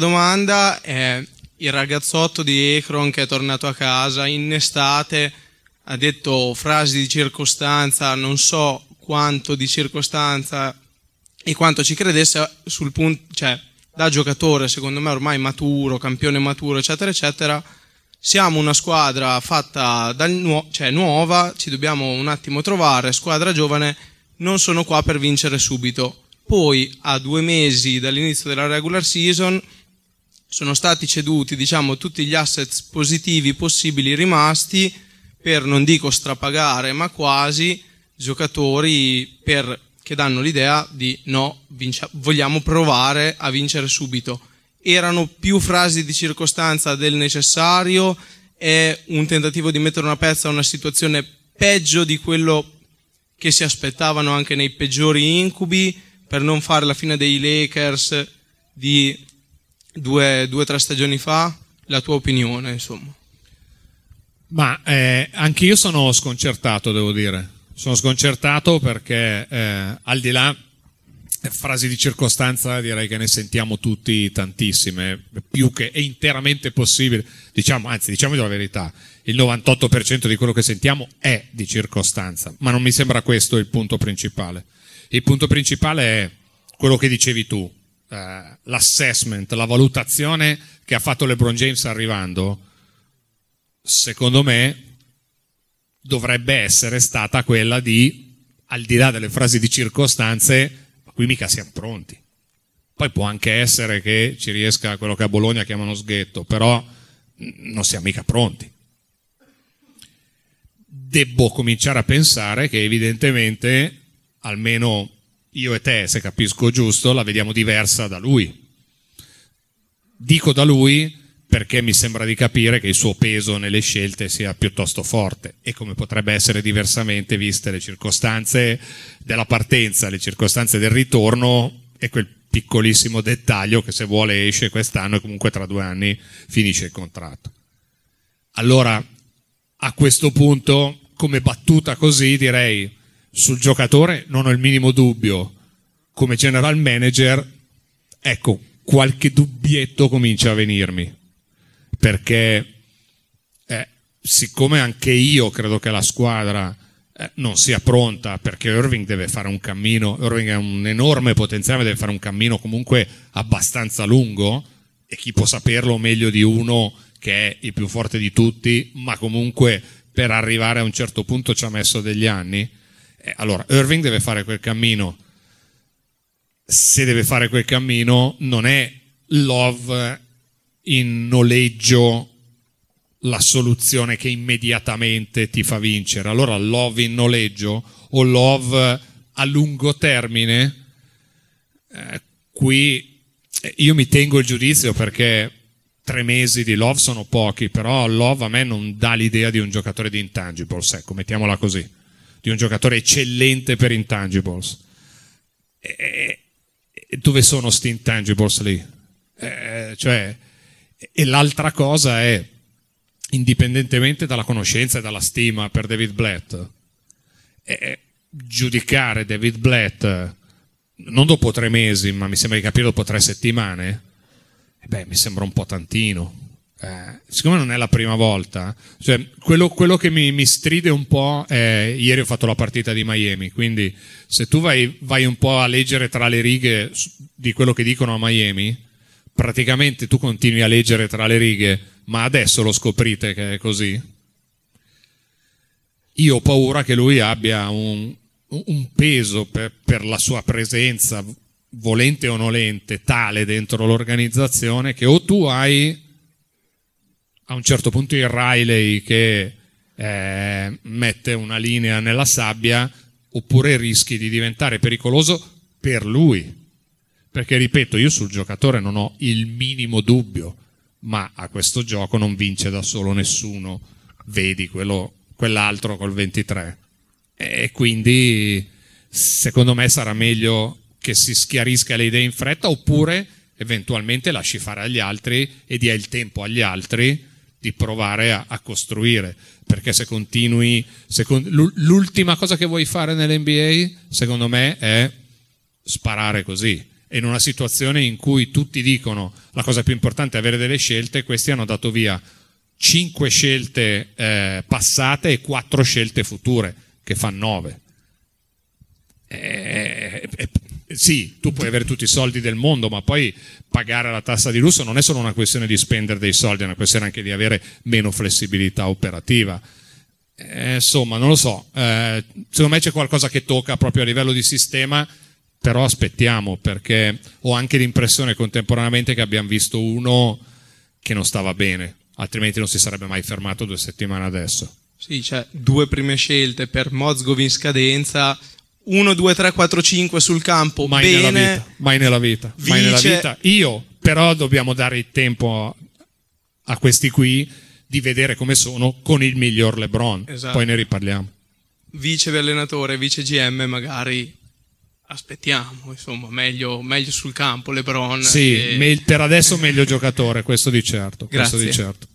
domanda è il ragazzotto di Ekron che è tornato a casa in estate ha detto frasi di circostanza, non so quanto di circostanza e quanto ci credesse sul punto, cioè da giocatore secondo me ormai maturo, campione maturo, eccetera, eccetera, siamo una squadra fatta dal nu- cioè, nuova, ci dobbiamo un attimo trovare, squadra giovane, non sono qua per vincere subito. Poi a due mesi dall'inizio della regular season sono stati ceduti diciamo, tutti gli assets positivi possibili rimasti per, non dico strapagare, ma quasi giocatori per, che danno l'idea di no, vincia, vogliamo provare a vincere subito. Erano più frasi di circostanza del necessario, è un tentativo di mettere una pezza a una situazione peggio di quello che si aspettavano anche nei peggiori incubi per non fare la fine dei Lakers di due o tre stagioni fa, la tua opinione, insomma. Ma eh, anche io sono sconcertato, devo dire. Sono sconcertato perché eh, al di là eh, frasi di circostanza direi che ne sentiamo tutti tantissime, più che è interamente possibile, diciamo, anzi diciamo la verità, il 98% di quello che sentiamo è di circostanza, ma non mi sembra questo il punto principale. Il punto principale è quello che dicevi tu, eh, l'assessment, la valutazione che ha fatto LeBron James arrivando, secondo me dovrebbe essere stata quella di, al di là delle frasi di circostanze, ma qui mica siamo pronti. Poi può anche essere che ci riesca quello che a Bologna chiamano sghetto, però mm, non siamo mica pronti. Devo cominciare a pensare che evidentemente, almeno io e te, se capisco giusto, la vediamo diversa da lui. Dico da lui perché mi sembra di capire che il suo peso nelle scelte sia piuttosto forte e come potrebbe essere diversamente viste le circostanze della partenza, le circostanze del ritorno e quel piccolissimo dettaglio che se vuole esce quest'anno e comunque tra due anni finisce il contratto. Allora, a questo punto, come battuta così, direi sul giocatore non ho il minimo dubbio. Come general manager, ecco, qualche dubbietto comincia a venirmi. Perché, eh, siccome anche io credo che la squadra eh, non sia pronta, perché Irving deve fare un cammino, Irving ha un enorme potenziale, deve fare un cammino comunque abbastanza lungo, e chi può saperlo meglio di uno che è il più forte di tutti, ma comunque per arrivare a un certo punto ci ha messo degli anni. Eh, allora, Irving deve fare quel cammino. Se deve fare quel cammino, non è Love in noleggio la soluzione che immediatamente ti fa vincere. Allora, Love in noleggio o Love a lungo termine, eh, qui eh, io mi tengo il giudizio perché tre mesi di Love sono pochi, però Love a me non dà l'idea di un giocatore di intangibles, ecco, mettiamola così di un giocatore eccellente per intangibles. E, e dove sono questi intangibles lì? E, eh, cioè, e l'altra cosa è, indipendentemente dalla conoscenza e dalla stima per David Blatt, e, giudicare David Blatt non dopo tre mesi, ma mi sembra di capire dopo tre settimane, eh, beh, mi sembra un po' tantino eh, siccome non è la prima volta, cioè, quello, quello, che mi, mi, stride un po' è ieri ho fatto la partita di Miami, quindi se tu vai, vai un po' a leggere tra le righe di quello che dicono a Miami, praticamente tu continui a leggere tra le righe, ma adesso lo scoprite che è così. Io ho paura che lui abbia un, un peso per, per la sua presenza, volente o nolente, tale dentro l'organizzazione che o tu hai a un certo punto il Riley che eh, mette una linea nella sabbia oppure rischi di diventare pericoloso per lui. Perché ripeto, io sul giocatore non ho il minimo dubbio, ma a questo gioco non vince da solo nessuno. Vedi quello, quell'altro col 23. E quindi secondo me sarà meglio che si schiarisca le idee in fretta oppure eventualmente lasci fare agli altri e dia il tempo agli altri di provare a, a costruire, perché se continui, se con, l'ultima cosa che vuoi fare nell'NBA, secondo me, è sparare così. in una situazione in cui tutti dicono la cosa più importante è avere delle scelte, questi hanno dato via cinque scelte eh, passate e quattro scelte future, che fanno 9. E, e, eh, eh, eh, sì, tu puoi avere tutti i soldi del mondo, ma poi pagare la tassa di lusso non è solo una questione di spendere dei soldi, è una questione anche di avere meno flessibilità operativa. Eh, insomma, non lo so, eh, secondo me c'è qualcosa che tocca proprio a livello di sistema, però aspettiamo perché ho anche l'impressione contemporaneamente che abbiamo visto uno che non stava bene, altrimenti non si sarebbe mai fermato due settimane adesso. Sì, cioè due prime scelte per Mozgov in scadenza 1, 2, 3, 4, 5 sul campo. Mai bene, nella vita, mai nella vita, vince. mai nella vita. Io, però, dobbiamo dare il tempo a, a, questi qui di vedere come sono con il miglior LeBron. Esatto. Poi ne riparliamo. Vice allenatore, vice GM, magari aspettiamo, insomma, meglio, meglio sul campo LeBron. Sì, e... me, per adesso meglio giocatore, questo di certo. Grazie. Questo di certo.